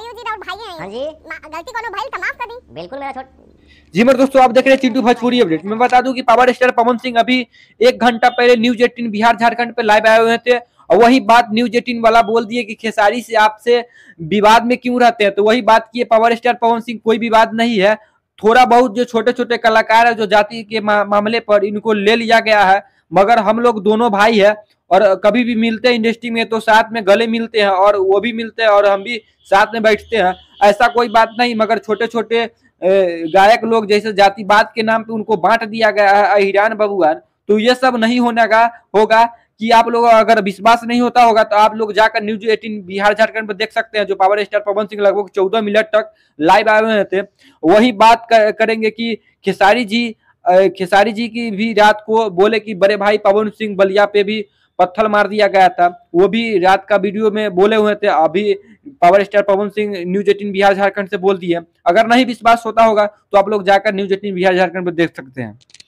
हाँ जी मेरे दोस्तों आप देख रहे हैं चिंटू भोजपुरी अपडेट मैं बता दूं कि पावर स्टार पवन सिंह अभी एक घंटा पहले न्यूज एटीन बिहार झारखंड पे लाइव आए हुए थे और वही बात न्यूज एटीन वाला बोल दिए कि खेसारी से आपसे विवाद में क्यों रहते हैं तो वही बात की पावर स्टार पवन सिंह कोई विवाद नहीं है थोड़ा बहुत जो छोटे छोटे कलाकार है जो जाति के मा, मामले पर इनको ले लिया गया है मगर हम लोग दोनों भाई है और कभी भी मिलते हैं इंडस्ट्री में तो साथ में गले मिलते हैं और वो भी मिलते हैं और हम भी साथ में बैठते हैं ऐसा कोई बात नहीं मगर छोटे छोटे गायक लोग जैसे जातिवाद के नाम पे उनको बांट दिया गया है हिरान बबुआन तो ये सब नहीं होने का होगा कि आप लोग अगर विश्वास नहीं होता होगा तो आप लोग जाकर न्यूज एटीन बिहार झारखंड पर देख सकते हैं जो पावर स्टार पवन सिंह लगभग चौदह मिनट तक लाइव आए हुए थे वही बात करेंगे कि खेसारी जी खेसारी जी की भी रात को बोले कि बड़े भाई पवन सिंह बलिया पे भी पत्थर मार दिया गया था वो भी रात का वीडियो में बोले हुए थे अभी power star Pawan Singh news eighteen Bihar Jharkhand से बोल दिए अगर नहीं विश्वास होता होगा तो आप लोग जाकर न्यूज एटीन बिहार झारखंड पर देख सकते हैं